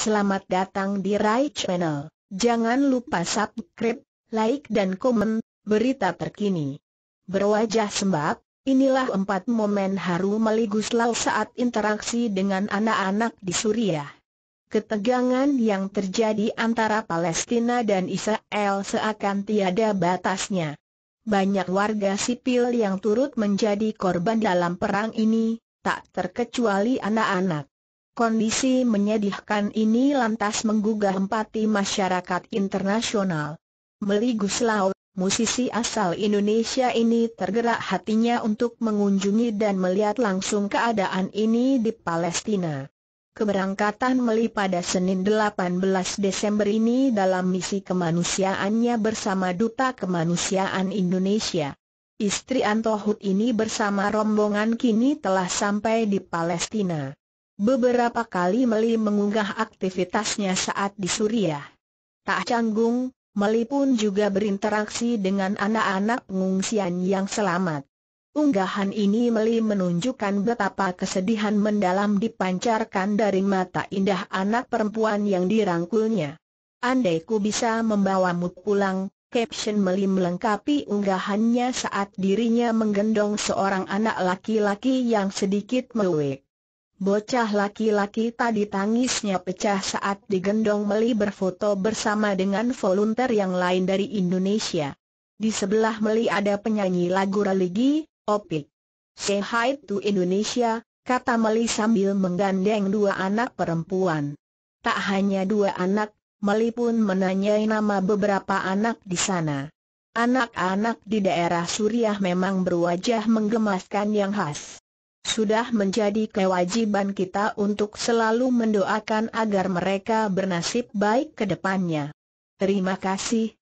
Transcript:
Selamat datang di Rai Channel. Jangan lupa subscribe, like dan komen, berita terkini. Berwajah sembab, inilah empat momen haru Meliguslau saat interaksi dengan anak-anak di Suriah. Ketegangan yang terjadi antara Palestina dan Israel seakan tiada batasnya. Banyak warga sipil yang turut menjadi korban dalam perang ini, tak terkecuali anak-anak. Kondisi menyedihkan ini lantas menggugah empati masyarakat internasional. Meli Guslau, musisi asal Indonesia ini tergerak hatinya untuk mengunjungi dan melihat langsung keadaan ini di Palestina. Keberangkatan Meli pada Senin 18 Desember ini dalam misi kemanusiaannya bersama Duta Kemanusiaan Indonesia. Istri Antohut ini bersama rombongan kini telah sampai di Palestina. Beberapa kali Meli mengunggah aktivitasnya saat di Suriah. Tak canggung, Meli pun juga berinteraksi dengan anak-anak pengungsian yang selamat. Unggahan ini Meli menunjukkan betapa kesedihan mendalam dipancarkan dari mata indah anak perempuan yang dirangkulnya. Andai ku bisa membawamu pulang, caption Meli melengkapi unggahannya saat dirinya menggendong seorang anak laki-laki yang sedikit mewek. Bocah laki-laki tadi tangisnya pecah saat digendong Meli berfoto bersama dengan volunteer yang lain dari Indonesia. Di sebelah Meli ada penyanyi lagu religi, Opik. Say hi to Indonesia, kata Meli sambil menggandeng dua anak perempuan. Tak hanya dua anak, Meli pun menanyai nama beberapa anak di sana. Anak-anak di daerah Suriah memang berwajah menggemaskan yang khas. Sudah menjadi kewajiban kita untuk selalu mendoakan agar mereka bernasib baik ke depannya. Terima kasih,